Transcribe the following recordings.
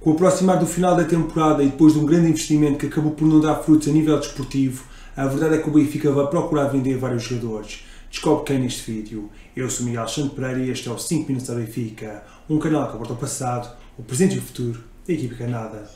Com o aproximar do final da temporada e depois de um grande investimento que acabou por não dar frutos a nível desportivo, a verdade é que o Benfica vai procurar vender vários jogadores. Descobre quem neste vídeo. Eu sou Miguel Santos Pereira e este é o 5 Minutos da Benfica, um canal que aborda o passado, o presente e o futuro da equipe canada.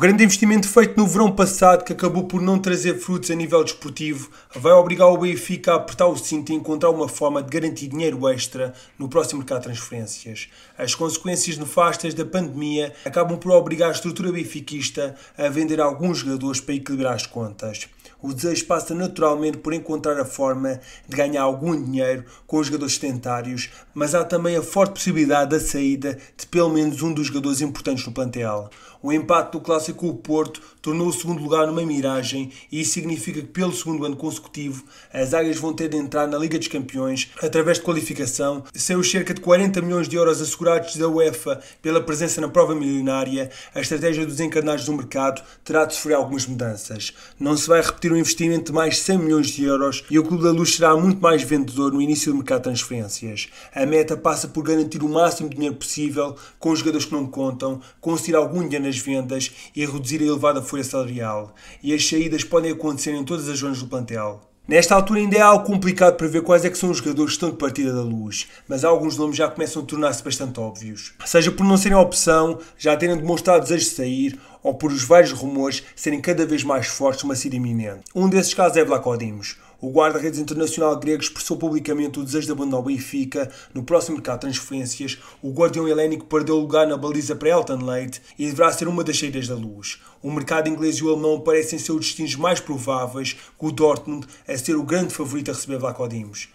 grande investimento feito no verão passado, que acabou por não trazer frutos a nível desportivo, vai obrigar o Benfica a apertar o cinto e encontrar uma forma de garantir dinheiro extra no próximo mercado de transferências. As consequências nefastas da pandemia acabam por obrigar a estrutura benfiquista a vender alguns jogadores para equilibrar as contas. O desejo passa naturalmente por encontrar a forma de ganhar algum dinheiro com os jogadores sedentários, mas há também a forte possibilidade da saída de pelo menos um dos jogadores importantes no plantel. O empate do clássico com o Porto, tornou o segundo lugar numa miragem e isso significa que, pelo segundo ano consecutivo, as águias vão ter de entrar na Liga dos Campeões através de qualificação, sem os cerca de 40 milhões de euros assegurados da UEFA pela presença na prova milionária, a estratégia dos encarnados do mercado terá de sofrer algumas mudanças. Não se vai repetir um investimento de mais 100 milhões de euros e o Clube da Luz será muito mais vendedor no início do mercado de transferências. A meta passa por garantir o máximo de dinheiro possível com os jogadores que não contam, conseguir algum dinheiro nas vendas e e reduzir a elevada folha salarial, e as saídas podem acontecer em todas as zonas do plantel. Nesta altura ainda é algo complicado para ver quais é que são os jogadores que estão de partida da luz, mas alguns nomes já começam a tornar-se bastante óbvios. Seja por não serem opção, já terem demonstrado desejo de sair, ou por os vários rumores serem cada vez mais fortes uma saída iminente. Um desses casos é Vlaco o guarda-redes internacional grego expressou publicamente o desejo de abandonar o Benfica no próximo mercado de transferências. O guardião helénico perdeu lugar na baliza para Elton Leite e deverá ser uma das saídas da luz. O mercado inglês e o alemão parecem ser os destinos mais prováveis, com o Dortmund a ser o grande favorito a receber Vlaco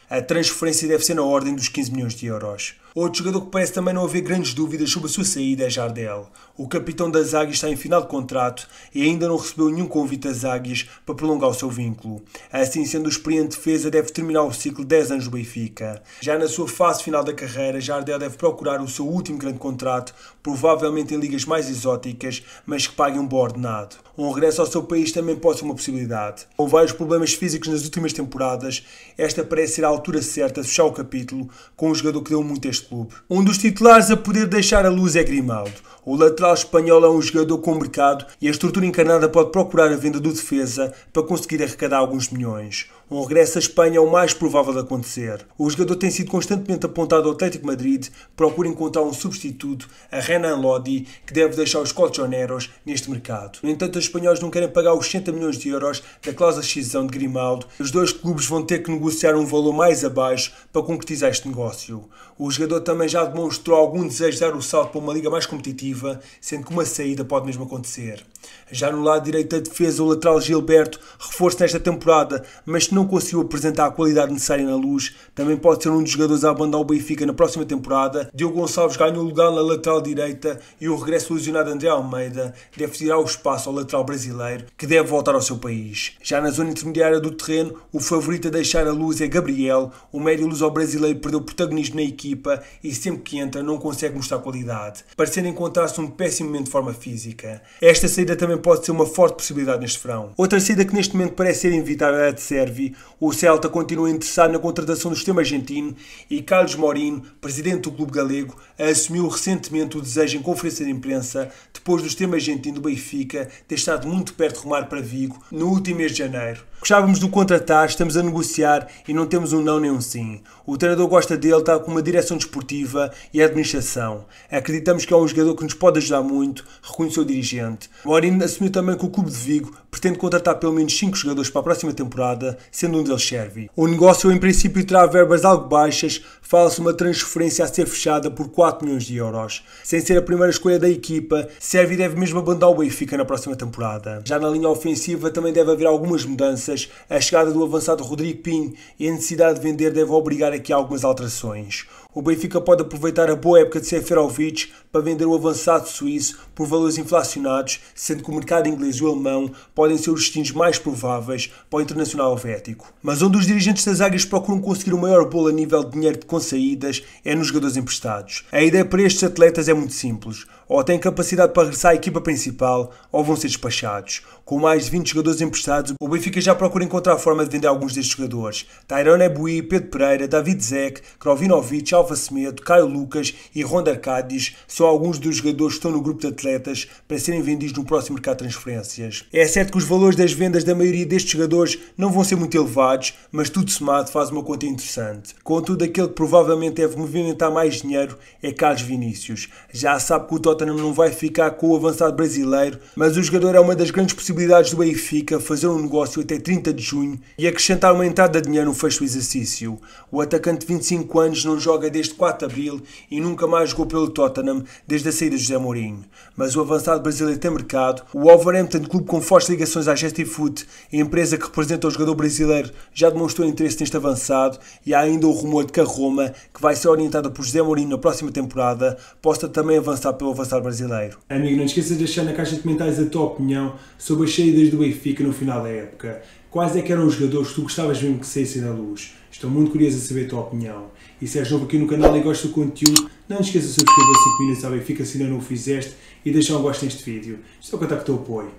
A transferência deve ser na ordem dos 15 milhões de euros. Outro jogador que parece também não haver grandes dúvidas sobre a sua saída é Jardel. O capitão das Águias está em final de contrato e ainda não recebeu nenhum convite das Águias para prolongar o seu vínculo. Assim sendo, o experiente defesa deve terminar o ciclo de 10 anos do Benfica. Já na sua fase final da carreira, Jardel deve procurar o seu último grande contrato, provavelmente em ligas mais exóticas, mas que paguem um bom ordenado. Um regresso ao seu país também pode ser uma possibilidade. Com vários problemas físicos nas últimas temporadas, esta parece ser a altura certa de fechar o capítulo com um jogador que deu muito este um dos titulares a poder deixar a luz é Grimaldo. O lateral espanhol é um jogador com mercado e a estrutura encarnada pode procurar a venda do defesa para conseguir arrecadar alguns milhões. Um regresso à Espanha é o mais provável de acontecer. O jogador tem sido constantemente apontado ao Atlético Madrid, procura encontrar um substituto, a Renan Lodi, que deve deixar os colchoneros neste mercado. No entanto, os espanhóis não querem pagar os 60 milhões de euros da cláusula de rescisão de Grimaldo. Os dois clubes vão ter que negociar um valor mais abaixo para concretizar este negócio. O jogador também já demonstrou algum desejo de dar o salto para uma liga mais competitiva, sendo que uma saída pode mesmo acontecer. Já no lado direito da defesa, o lateral Gilberto reforça nesta temporada, mas não conseguiu apresentar a qualidade necessária na luz, também pode ser um dos jogadores a abandonar o Benfica na próxima temporada. Diogo Gonçalves ganha o lugar na lateral direita e o regresso lesionado André Almeida deve tirar o espaço ao lateral brasileiro, que deve voltar ao seu país. Já na zona intermediária do terreno, o favorito a deixar a luz é Gabriel, o médio luz ao brasileiro perdeu protagonismo na equipa e sempre que entra não consegue mostrar qualidade, parecendo encontrar-se um péssimo momento de forma física. Esta saída também pode ser uma forte possibilidade neste verão. Outra saída que neste momento parece ser inevitável é a de Sérvia, o Celta continua interessado na contratação do sistema argentino e Carlos Mourinho, presidente do clube galego, assumiu recentemente o desejo em conferência de imprensa, depois do sistema argentino do Benfica ter estado muito perto de rumar para Vigo no último mês de janeiro. Gostávamos de o contratar, estamos a negociar e não temos um não nem um sim. O treinador gosta dele, está com uma direção desportiva e a administração. Acreditamos que é um jogador que nos pode ajudar muito, reconheceu o dirigente. Mourinho assumiu também que o clube de Vigo pretende contratar pelo menos 5 jogadores para a próxima temporada, sendo um deles Chervi. O negócio em princípio terá verbas algo baixas, fala-se uma transferência a ser fechada por 4 milhões de euros. Sem ser a primeira escolha da equipa, Servi deve mesmo abandonar o Benfica na próxima temporada. Já na linha ofensiva também deve haver algumas mudanças, a chegada do avançado Rodrigo Pinho e a necessidade de vender deve obrigar aqui a algumas alterações. O Benfica pode aproveitar a boa época de Seferovic para vender o avançado suíço por valores inflacionados, sendo que o mercado inglês e o alemão podem ser os destinos mais prováveis para o internacional helvético. Mas onde os dirigentes das águias procuram conseguir o maior bolo a nível de dinheiro de saídas é nos jogadores emprestados. A ideia para estes atletas é muito simples ou têm capacidade para regressar à equipa principal, ou vão ser despachados. Com mais de 20 jogadores emprestados, o Benfica já procura encontrar forma de vender alguns destes jogadores. Tyrone Ebui, Pedro Pereira, David Zeck, Krovinovic, Alfa Semedo, Caio Lucas e Ronda Arcades são alguns dos jogadores que estão no grupo de atletas para serem vendidos no próximo mercado de transferências. É certo que os valores das vendas da maioria destes jogadores não vão ser muito elevados, mas tudo somado faz uma conta interessante. Contudo, aquele que provavelmente deve movimentar mais dinheiro é Carlos Vinícius. Já sabe que o Tottenham não vai ficar com o avançado brasileiro, mas o jogador é uma das grandes possibilidades do Benfica fazer um negócio até 30 de junho e acrescentar uma entrada de dinheiro no fecho do exercício. O atacante de 25 anos não joga desde 4 de abril e nunca mais jogou pelo Tottenham desde a saída de José Mourinho. Mas o avançado brasileiro tem mercado. O Wolverhampton, clube com fortes ligações à Gestive Foot, empresa que representa o jogador brasileiro, já demonstrou interesse neste avançado e há ainda o rumor de que a Roma, que vai ser orientada por José Mourinho na próxima temporada, possa também avançar pelo avançado brasileiro. Amigo, não esqueças de deixar na caixa de comentários a tua opinião sobre as saídas do Benfica no final da época. Quais é que eram os jogadores que tu gostavas mesmo que saíssem da luz? Estou muito curioso a saber a tua opinião. E se és novo aqui no canal e gostas do conteúdo, não esqueças de subscrever 5 minutos ao Benfica se ainda não o fizeste e deixar um gosto neste vídeo. Estou a é contar com o teu apoio.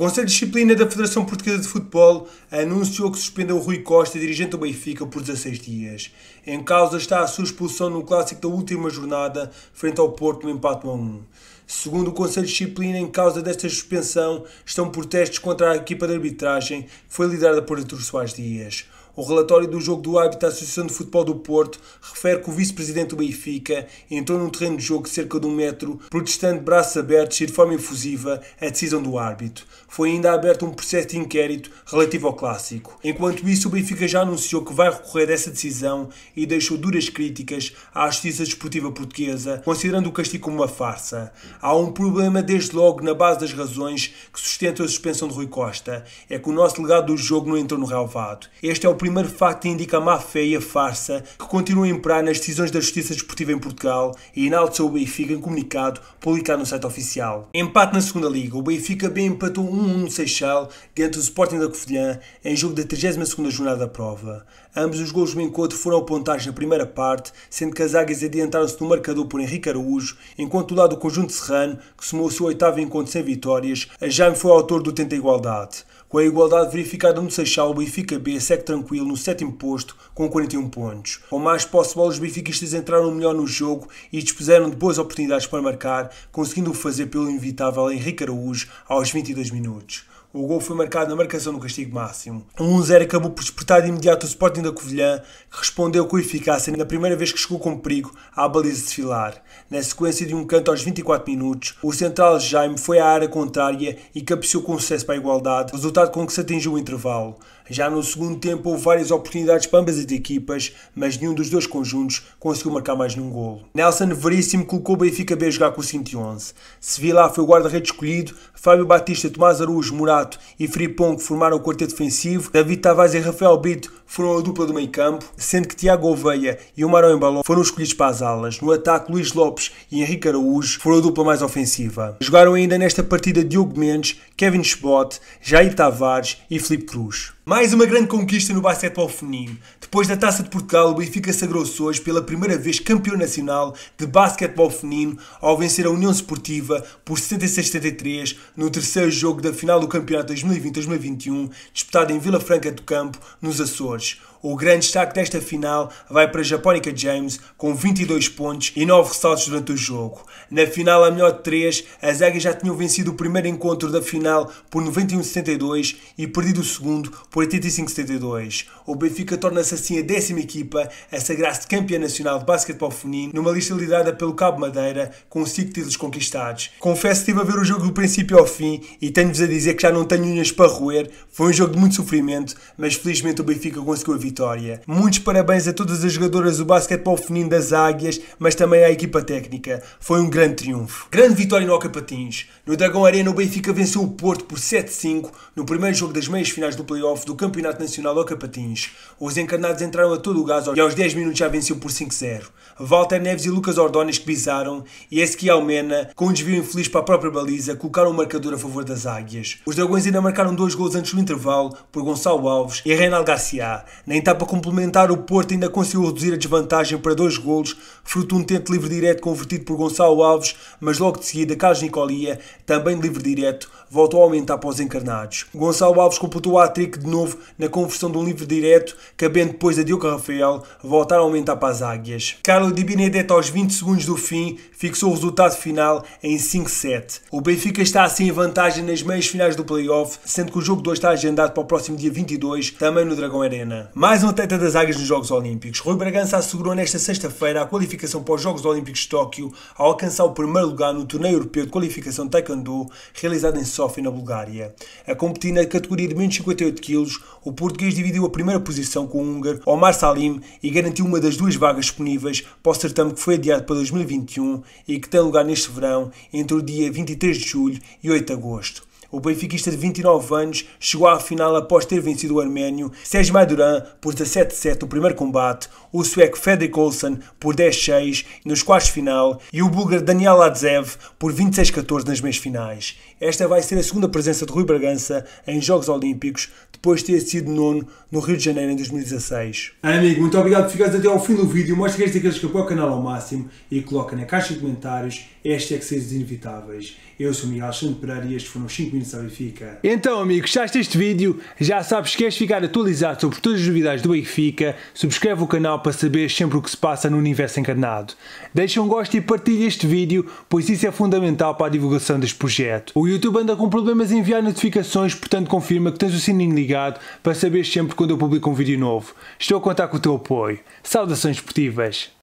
Conselho de Disciplina da Federação Portuguesa de Futebol anunciou que suspendeu Rui Costa, dirigente do Benfica, por 16 dias. Em causa está a sua expulsão no clássico da última jornada, frente ao Porto, no empate 1 a 1. Segundo o Conselho de Disciplina, em causa desta suspensão estão protestos contra a equipa de arbitragem, que foi liderada por Artur Soares Dias. O relatório do jogo do hábito da Associação de Futebol do Porto refere que o vice-presidente do Benfica entrou num terreno de jogo de cerca de um metro, protestando braços abertos e de forma efusiva a decisão do árbitro. Foi ainda aberto um processo de inquérito relativo ao clássico. Enquanto isso, o Benfica já anunciou que vai recorrer dessa decisão e deixou duras críticas à justiça desportiva portuguesa, considerando o castigo como uma farsa. Há um problema desde logo na base das razões que sustentam a suspensão de Rui Costa. É que o nosso legado do jogo não entrou no relvado. Este é o primeiro facto indica a má fé e a farsa que continua a imperar nas decisões da Justiça Desportiva em Portugal e enalteceu o Benfica em comunicado publicado no site oficial. Empate na segunda liga. O Benfica bem empatou 1-1 no Seixal diante do Sporting da Covilhã em jogo da 32 jornada da prova. Ambos os gols do encontro foram apontados na primeira parte, sendo que as águias adiantaram-se no marcador por Henrique Araújo, enquanto o lado do conjunto serrano, que somou o seu oitavo encontro sem vitórias, já foi autor do tenta igualdade. Com a igualdade verificada no Seixal, o Benfica B segue tranquilo no sétimo posto, com 41 pontos. Com mais posse de bola, os benfiquistas entraram melhor no jogo e dispuseram de boas oportunidades para marcar, conseguindo o fazer pelo inevitável Henrique Araújo aos 22 minutos. O gol foi marcado na marcação do castigo máximo. 1-0 acabou por despertar de imediato o Sporting da Covilhã, que respondeu com eficácia na primeira vez que chegou com perigo à baliza de filar. Na sequência de um canto aos 24 minutos, o central Jaime foi à área contrária e capiciou com sucesso para a igualdade, resultado com que se atingiu o intervalo. Já no segundo tempo houve várias oportunidades para ambas as equipas, mas nenhum dos dois conjuntos conseguiu marcar mais nenhum golo. Nelson Veríssimo colocou o Benfica B a jogar com o 111. Sevilla foi o guarda-redes escolhido, Fábio Batista, Tomás Araújo, Morato e Fripon, que formaram o quarteto defensivo, David Tavares e Rafael Brito foram a dupla do meio campo, sendo que Tiago Oveia e Omar Embaló foram escolhidos para as alas. No ataque, Luís Lopes e Henrique Araújo foram a dupla mais ofensiva. Jogaram ainda nesta partida Diogo Mendes, Kevin Spott, Jair Tavares e Felipe Cruz. Mais uma grande conquista no basquetebol feminino. Depois da Taça de Portugal, o Benfica sagrou-se hoje pela primeira vez campeão nacional de basquetebol feminino ao vencer a União Esportiva por 76-73 no terceiro jogo da final do campeonato Campeonato 2020-2021, disputado em Vila Franca do Campo, nos Açores, o grande destaque desta final vai para a Japónica James, com 22 pontos e 9 ressaltos durante o jogo. Na final, a melhor de 3, as Águias já tinham vencido o primeiro encontro da final por 91-72 e perdido o segundo por 85-72. O Benfica torna-se assim a décima equipa a sagrar-se campeã nacional de basquetebol feminino, numa lista liderada pelo Cabo Madeira, com 5 títulos conquistados. Confesso que estive a ver o jogo do princípio ao fim e tenho-vos a dizer que já não tenho unhas para roer. Foi um jogo de muito sofrimento, mas felizmente o Benfica conseguiu a vitória vitória. Muitos parabéns a todas as jogadoras do basquetebol feminino das Águias, mas também à equipa técnica. Foi um grande triunfo. Grande vitória no Alcapatins. No Dragão Arena, o Benfica venceu o Porto por 7-5 no primeiro jogo das meias finais do playoff do Campeonato Nacional Alcapatins. Os encarnados entraram a todo o gás e aos 10 minutos já venceu por 5-0. Walter Neves e Lucas Ordóñez que bizaram e Ezequiel Almena, com um desvio infeliz para a própria baliza, colocaram o marcador a favor das Águias. Os Dragões ainda marcaram dois gols antes do intervalo por Gonçalo Alves e Reinaldo Garcia. Na etapa então, complementar, o Porto ainda conseguiu reduzir a desvantagem para dois golos, fruto de um tento livre direto convertido por Gonçalo Alves, mas logo de seguida Carlos Nicolia, também livre direto, voltou a aumentar para os encarnados. Gonçalo Alves completou o trick de novo na conversão de um livre direto, cabendo depois a Diogo Rafael voltar a aumentar para as águias. Carlos Di Benedetto, aos 20 segundos do fim, fixou o resultado final em 5-7. O Benfica está assim em vantagem nas meias finais do playoff, sendo que o jogo 2 está agendado para o próximo dia 22, também no Dragão Arena. Mais uma teta das águias nos Jogos Olímpicos. Rui Bragança assegurou nesta sexta-feira a qualificação para os Jogos Olímpicos de Tóquio ao alcançar o primeiro lugar no torneio europeu de qualificação de Taekwondo realizado em Sófia, na Bulgária. A competir na categoria de menos 58 kg, o português dividiu a primeira posição com o húngaro Omar Salim e garantiu uma das duas vagas disponíveis para o certame que foi adiado para 2021 e que tem lugar neste verão entre o dia 23 de julho e 8 de agosto o benfiquista de 29 anos chegou à final após ter vencido o armênio Sérgio Maduran por 17-7 no primeiro combate, o sueco Fredrik Olsen por 10-6 nos quartos de final e o búlgaro Daniel Ladzev por 26-14 nas meias finais. Esta vai ser a segunda presença de Rui Bragança em Jogos Olímpicos, depois de ter sido nono no Rio de Janeiro em 2016. Amigo, muito obrigado por ficares até ao fim do vídeo. Mostra este aqueles que apoiam o canal ao máximo e coloca na caixa de comentários hashtag é seres inevitáveis. Eu sou Miguel Alexandre Pereira e estes foram os 5 minutos da Benfica. Então, amigo, gostaste deste vídeo? Já sabes que queres ficar atualizado sobre todas as novidades do Benfica? Subscreve o canal para saber sempre o que se passa no universo encarnado. Deixa um gosto e partilha este vídeo, pois isso é fundamental para a divulgação deste projeto. O YouTube anda com problemas em enviar notificações, portanto confirma que tens o sininho ligado para saber sempre quando eu publico um vídeo novo. Estou a contar com o teu apoio. Saudações esportivas!